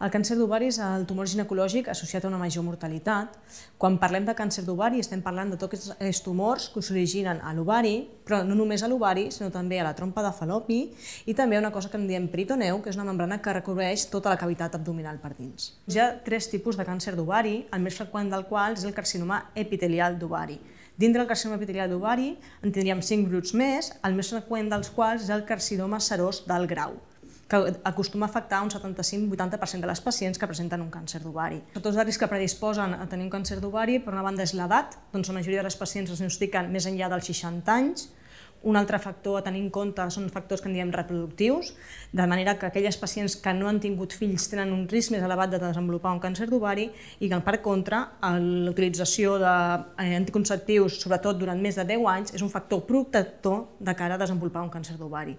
El càncer d'ovari és el tumor ginecològic associat a una major mortalitat. Quan parlem de càncer d'ovari estem parlant de tots els tumors que s'originen a l'ovari, però no només a l'ovari, sinó també a la trompa de falopi i també una cosa que en diem peritoneu, que és una membrana que recobreix tota la cavitat abdominal per dins. Hi ha tres tipus de càncer d'ovari, el més freqüent del qual és el carcinoma epitelial d'ovari. Dintre del carcinoma epitelial d'ovari en tindríem cinc grups més, el més freqüent dels quals és el carcinoma serós del grau que acostuma a afectar un 75-80% de les pacients que presenten un càncer d'ovari. Tots els risc que predisposen a tenir un càncer d'ovari, per una banda, és l'edat, doncs la majoria de les pacients es diagnostiquen més enllà dels 60 anys, un altre factor a tenir en compte són factors que en diem reproductius, de manera que aquelles pacients que no han tingut fills tenen un risc més elevat de desenvolupar un càncer d'ovari i que, per contra, l'utilització d'anticonceptius, eh, sobretot durant més de 10 anys, és un factor protector de cara a desenvolupar un càncer d'ovari.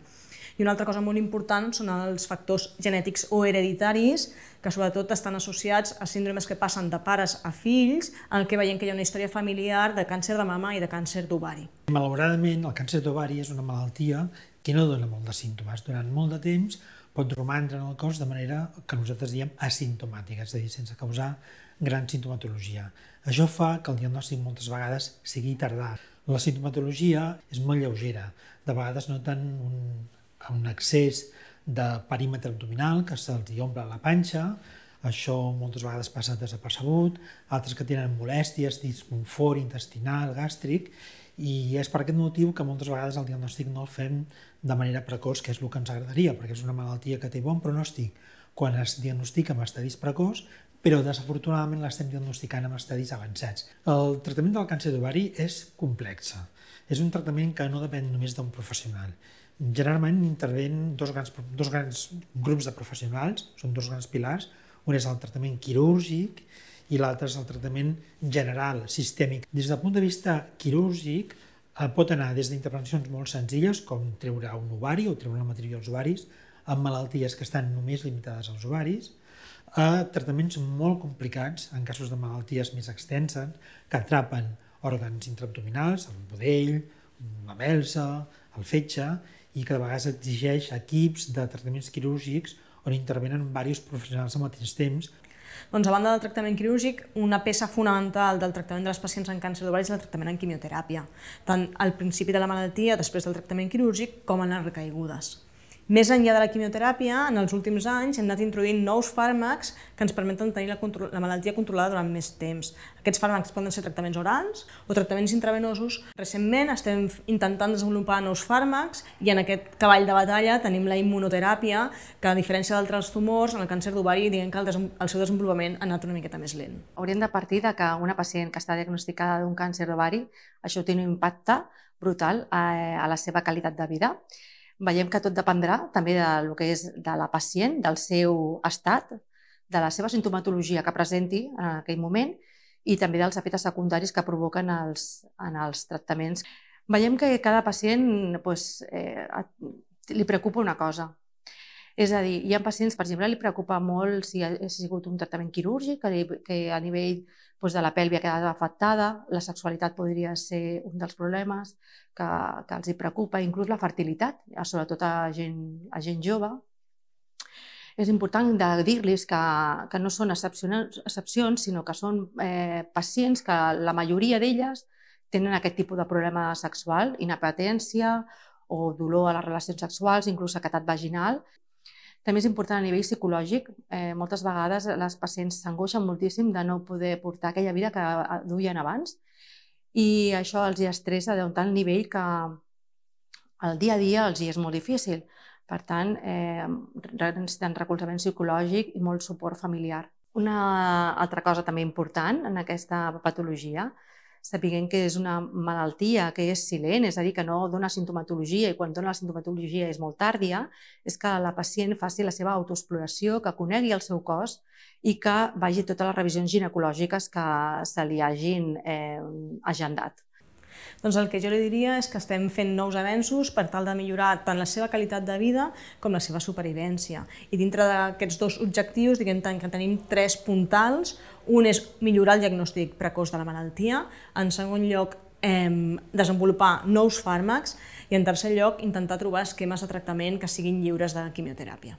I una altra cosa molt important són els factors genètics o hereditaris, que sobretot estan associats a síndromes que passen de pares a fills, en què veiem que hi ha una història familiar de càncer de mama i de càncer d'ovari. Malauradament, el càncer d'ovari és una malaltia que no dona molt de símptomes. Durant molt de temps pot romandre en el cos de manera que nosaltres diem asimptomàtica, és a dir, sense causar gran sintomatologia. Això fa que el diagnòstic moltes vegades sigui tardà. La sintomatologia és molt lleugera. De vegades noten un, un excés de perímetre abdominal que se'ls omple la panxa, això moltes vegades passa desapercebut, altres que tenen molèsties, disconfort intestinal, gàstric, i és per aquest motiu que moltes vegades el diagnòstic no el fem de manera precoç, que és el que ens agradaria, perquè és una malaltia que té bon pronòstic quan es diagnostica amb estadis precoç, però desafortunadament l'estem diagnosticant amb estadis avançats. El tractament del càncer d'ovari és complex. És un tractament que no depèn només d'un professional. Generalment intervenen dos grans, dos grans grups de professionals, són dos grans pilars, un és el tractament quirúrgic i l'altre és el tractament general, sistèmic. Des del punt de vista quirúrgic, eh, pot anar des d'intervencions molt senzilles, com treure un ovari o treure una matriu als ovaris, amb malalties que estan només limitades als ovaris, a tractaments molt complicats en casos de malalties més extenses que atrapen òrgans intraabdominals, el budell, la melsa, el fetge, i que de vegades exigeix equips de tractaments quirúrgics on intervenen diversos professionals al mateix temps. Doncs a banda del tractament quirúrgic, una peça fonamental del tractament de les pacients amb càncer d'ovari és el tractament en quimioteràpia, tant al principi de la malaltia, després del tractament quirúrgic, com en les recaigudes. Més enllà de la quimioteràpia, en els últims anys hem anat introduint nous fàrmacs que ens permeten tenir la, la malaltia controlada durant més temps. Aquests fàrmacs poden ser tractaments orals o tractaments intravenosos. Recentment estem intentant desenvolupar nous fàrmacs i en aquest cavall de batalla tenim la immunoteràpia, que a diferència d'altres tumors, en el càncer d'ovari, diguem que el, el seu desenvolupament ha anat una miqueta més lent. Hauríem de partir de que una pacient que està diagnosticada d'un càncer d'ovari, això té un impacte brutal a, eh, a la seva qualitat de vida Veiem que tot dependrà també de lo que és de la pacient, del seu estat, de la seva sintomatologia que presenti en aquell moment i també dels efectes secundaris que provoquen els, en els tractaments. Veiem que cada pacient doncs, eh, li preocupa una cosa és a dir, hi ha pacients, per exemple, li preocupa molt si ha sigut un tractament quirúrgic, que, que a nivell doncs, de la pèlvia ha quedat afectada, la sexualitat podria ser un dels problemes que, que els hi preocupa, inclús la fertilitat, sobretot a gent, a gent jove. És important de dir-los que, que no són excepcions, sinó que són eh, pacients que la majoria d'elles tenen aquest tipus de problema sexual, inapetència o dolor a les relacions sexuals, inclús sequetat vaginal, també és important a nivell psicològic. Eh, moltes vegades les pacients s'angoixen moltíssim de no poder portar aquella vida que eh, duien abans i això els hi estressa d'un tal nivell que el dia a dia els hi és molt difícil. Per tant, eh, necessiten recolzament psicològic i molt suport familiar. Una altra cosa també important en aquesta patologia sapiguem que és una malaltia que és silent, és a dir, que no dona sintomatologia i quan dona la sintomatologia és molt tàrdia, és que la pacient faci la seva autoexploració, que conegui el seu cos i que vagi totes les revisions ginecològiques que se li hagin eh, agendat. Doncs el que jo li diria és que estem fent nous avenços per tal de millorar tant la seva qualitat de vida com la seva supervivència. I dintre d'aquests dos objectius, diguem tant que tenim tres puntals, un és millorar el diagnòstic precoç de la malaltia, en segon lloc desenvolupar nous fàrmacs i en tercer lloc intentar trobar esquemes de tractament que siguin lliures de quimioteràpia.